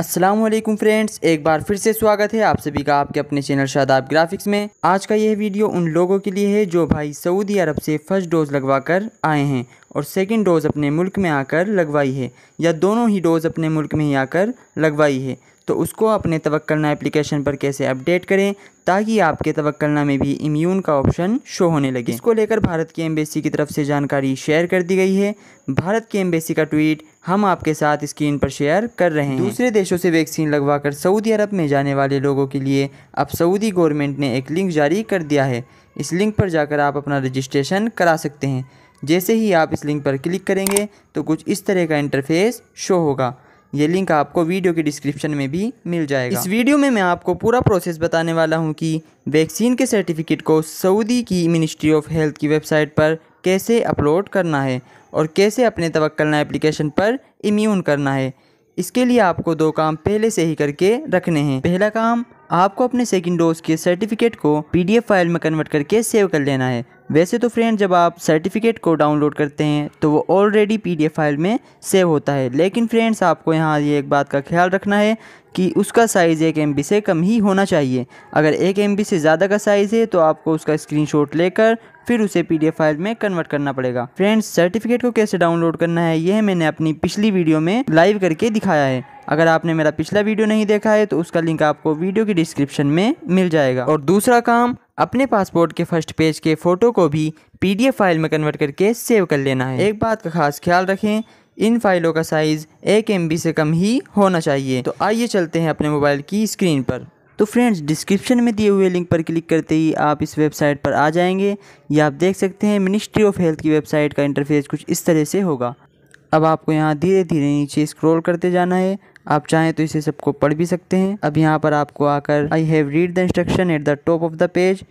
Aslam friends एक बार फिर से स्वागत है आप सभी का आपके अपने चैनल शादाब ग्राफिक्स में आज का यह वीडियो उन लोगों के लिए है जो भाई सऊदी अरब से फर्स्ट डोज लगवा कर आए हैं और सेकंड डोज अपने मुल्क में आकर लगवाई है या दोनों ही डोज अपने मुल्क में ही आकर लगवाई है तो उसको अपने तवक्लना एप्लीकेशन पर कैसे अपडेट करें ताकि आपके तवक्लना में भी इम्यून का ऑप्शन शो होने लगे इसको लेकर भारत की एम्बेसी की तरफ से जानकारी शेयर कर दी गई है भारत की एम्बेसी का ट्वीट हम आपके साथ स्क्रीन पर शेयर कर रहे हैं दूसरे देशों से वैक्सीन लगवाकर सऊदी अरब में जाने वाले लोगों के लिए अब सऊदी गवर्नमेंट ने एक लिंक जारी कर दिया है इस लिंक पर जाकर आप अपना रजिस्ट्रेशन करा सकते हैं जैसे ही आप इस लिंक पर क्लिक करेंगे तो कुछ इस तरह का इंटरफेस शो होगा ये लिंक आपको वीडियो के डिस्क्रिप्शन में भी मिल जाएगा इस वीडियो में मैं आपको पूरा प्रोसेस बताने वाला हूँ कि वैक्सीन के सर्टिफिकेट को सऊदी की मिनिस्ट्री ऑफ हेल्थ की वेबसाइट पर कैसे अपलोड करना है और कैसे अपने तवक्लना एप्लीकेशन पर इम्यून करना है इसके लिए आपको दो काम पहले से ही करके रखने हैं पहला काम आपको अपने सेकेंड डोज के सर्टिफिकेट को पीडीएफ फाइल में कन्वर्ट करके सेव कर लेना है वैसे तो फ्रेंड जब आप सर्टिफिकेट को डाउनलोड करते हैं तो वो ऑलरेडी पीडीएफ फाइल में सेव होता है लेकिन फ्रेंड्स आपको यहाँ ये एक बात का ख्याल रखना है कि उसका साइज़ एक एम से कम ही होना चाहिए अगर एक एम से ज़्यादा का साइज़ है तो आपको उसका स्क्रीनशॉट लेकर फिर उसे पीडीएफ फाइल में कन्वर्ट करना पड़ेगा फ्रेंड्स सर्टिफिकेट को कैसे डाउनलोड करना है यह मैंने अपनी पिछली वीडियो में लाइव करके दिखाया है अगर आपने मेरा पिछला वीडियो नहीं देखा है तो उसका लिंक आपको वीडियो की डिस्क्रिप्शन में मिल जाएगा और दूसरा काम अपने पासपोर्ट के फर्स्ट पेज के फ़ोटो को भी पीडीएफ फाइल में कन्वर्ट करके सेव कर लेना है एक बात का खास ख्याल रखें इन फाइलों का साइज़ एक एम से कम ही होना चाहिए तो आइए चलते हैं अपने मोबाइल की स्क्रीन पर तो फ्रेंड्स डिस्क्रिप्शन में दिए हुए लिंक पर क्लिक करते ही आप इस वेबसाइट पर आ जाएंगे या आप देख सकते हैं मिनिस्ट्री ऑफ हेल्थ की वेबसाइट का इंटरफेस कुछ इस तरह से होगा अब आपको यहाँ धीरे धीरे नीचे स्क्रॉल करते जाना है आप चाहें तो इसे सबको पढ़ भी सकते हैं अब यहाँ पर आपको आकर I have read the instruction at the top of the page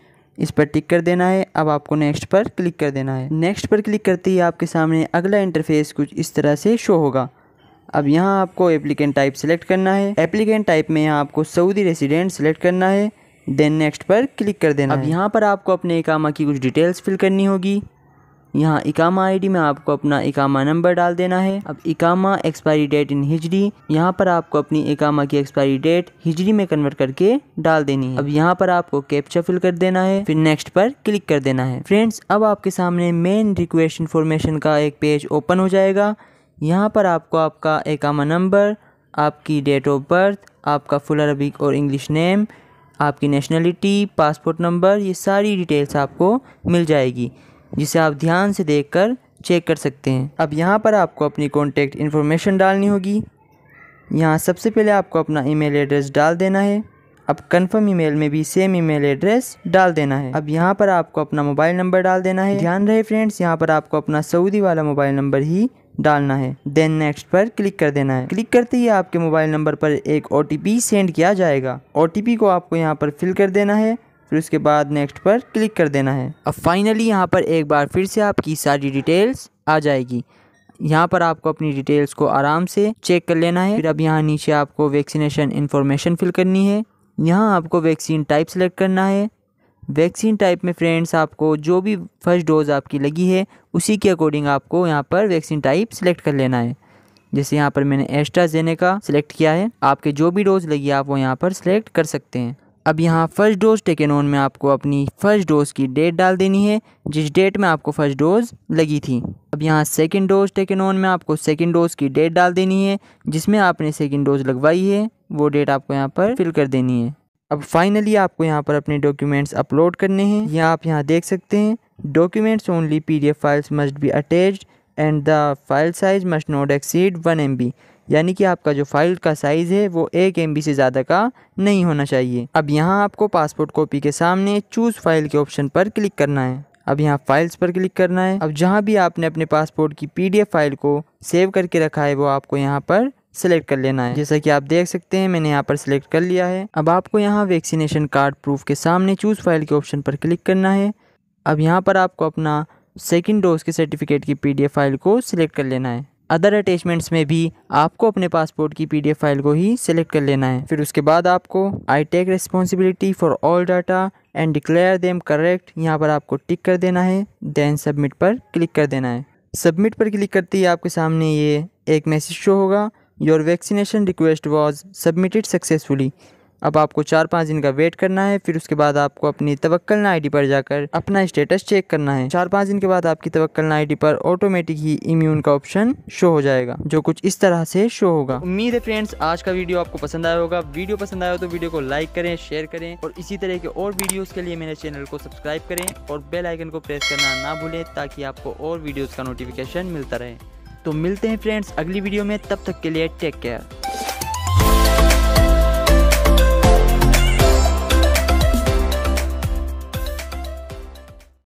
इस पर टिक कर देना है अब आपको नेक्स्ट पर क्लिक कर देना है नेक्स्ट पर क्लिक करते ही आपके सामने अगला इंटरफेस कुछ इस तरह से शो होगा अब यहाँ आपको एप्लीकेंट टाइप सेलेक्ट करना है एप्लीकेंट टाइप में यहाँ आपको सऊदी रेसिडेंट सेलेक्ट करना है देन नेक्स्ट पर क्लिक कर देना अब यहाँ पर आपको अपने इकामा की कुछ डिटेल्स फिल करनी होगी यहाँ इकामा आईडी में आपको अपना इकामा नंबर डाल देना है अब इकामा एक्सपायरी डेट इन हिजरी यहाँ पर आपको अपनी इकामा की एक्सपायरी डेट हिजरी में कन्वर्ट करके डाल देनी है अब यहाँ पर आपको कैप्चा फिल कर देना है फिर नेक्स्ट पर क्लिक कर देना है फ्रेंड्स अब आपके सामने मेन रिक्वेस्ट इन्फॉर्मेशन का एक पेज ओपन हो जाएगा यहाँ पर आपको आपका एकामा नंबर आपकी डेट ऑफ बर्थ आपका फुल अरबिक और इंग्लिश नेम आपकी नेशनलिटी पासपोर्ट नंबर ये सारी डिटेल्स आपको मिल जाएगी जिसे आप ध्यान से देख कर चेक कर सकते हैं अब यहाँ पर आपको अपनी कॉन्टेक्ट इन्फॉर्मेशन डालनी होगी यहाँ सबसे पहले आपको अपना ईमेल एड्रेस डाल देना है अब कंफर्म ईमेल में भी सेम ईमेल एड्रेस डाल देना है अब यहाँ पर आपको अपना मोबाइल नंबर डाल देना है ध्यान रहे फ्रेंड्स यहाँ पर आपको अपना सऊदी वाला मोबाइल नंबर ही डालना है देन नेक्स्ट पर क्लिक कर देना है क्लिक करते ही आपके मोबाइल नंबर पर एक ओ सेंड किया जाएगा ओ को आपको यहाँ पर फिल कर देना है फिर उसके बाद नेक्स्ट पर क्लिक कर देना है अब फाइनली यहाँ पर एक बार फिर से आपकी सारी डिटेल्स आ जाएगी यहाँ पर आपको अपनी डिटेल्स को आराम से चेक कर लेना है फिर अब यहाँ नीचे आपको वैक्सीनेशन इन्फॉर्मेशन फिल करनी है यहाँ आपको वैक्सीन टाइप सेलेक्ट करना है वैक्सीन टाइप में फ्रेंड्स आपको जो भी फर्स्ट डोज आपकी लगी है उसी के अकॉर्डिंग आपको यहाँ पर वैक्सीन टाइप सेलेक्ट कर लेना है जैसे यहाँ पर मैंने एस्ट्रा का सेलेक्ट किया है आपके जो भी डोज लगी आप वो यहाँ पर सिलेक्ट कर सकते हैं अब यहाँ फर्स्ट डोज टेकन ऑन में आपको अपनी फ़र्स्ट डोज़ की डेट डाल देनी है जिस डेट में आपको फ़र्स्ट डोज़ लगी थी अब यहाँ सेकेंड डोज टेकन ऑन में आपको सेकेंड डोज की डेट डाल देनी है जिसमें आपने सेकेंड डोज लगवाई है वो डेट आपको यहाँ पर फिल कर देनी है अब फाइनली आपको यहाँ पर अपने डॉक्यूमेंट्स अपलोड करने हैं यह आप यहाँ देख सकते हैं documents only F files must be attached and the file size must not exceed one M यानी कि आपका जो फाइल का साइज़ है वो एक एम से ज़्यादा का नहीं होना चाहिए अब यहाँ आपको पासपोर्ट कॉपी के सामने चूज़ फाइल के ऑप्शन पर क्लिक करना है अब यहाँ फाइल्स पर क्लिक करना है अब जहाँ भी आपने अपने पासपोर्ट की एफ फाइल को सेव करके रखा है वो आपको यहाँ पर सेलेक्ट कर लेना है जैसा कि आप देख सकते हैं मैंने यहाँ पर सेलेक्ट कर लिया है अब आपको यहाँ वैक्सीनेशन कार्ड प्रूफ के सामने चूज़ फाइल के ऑप्शन पर क्लिक करना है अब यहाँ पर आपको अपना सेकेंड डोज के सर्टिफिकेट की पी फाइल को सिलेक्ट कर लेना है अदर अटैचमेंट्स में भी आपको अपने पासपोर्ट की पी फाइल को ही सिलेक्ट कर लेना है फिर उसके बाद आपको I take responsibility for all data and declare them correct यहाँ पर आपको टिक कर देना है देन सबमिट पर क्लिक कर देना है सबमिट पर क्लिक करते ही आपके सामने ये एक मैसेज शो होगा your vaccination request was submitted successfully अब आपको चार पाँच दिन का वेट करना है फिर उसके बाद आपको अपनी तवक्लना आईडी पर जाकर अपना स्टेटस चेक करना है चार पाँच दिन के बाद आपकी तवक्लना आईडी पर ऑटोमेटिक ही इम्यून का ऑप्शन शो हो जाएगा जो कुछ इस तरह से शो होगा उम्मीद है फ्रेंड्स आज का वीडियो आपको पसंद आया होगा वीडियो पसंद आया हो तो वीडियो को लाइक करें शेयर करें और इसी तरह के और वीडियो के लिए मेरे चैनल को सब्सक्राइब करें और बेलाइकन को प्रेस करना ना भूलें ताकि आपको और वीडियोज का नोटिफिकेशन मिलता रहे तो मिलते हैं फ्रेंड्स अगली वीडियो में तब तक के लिए टेक केयर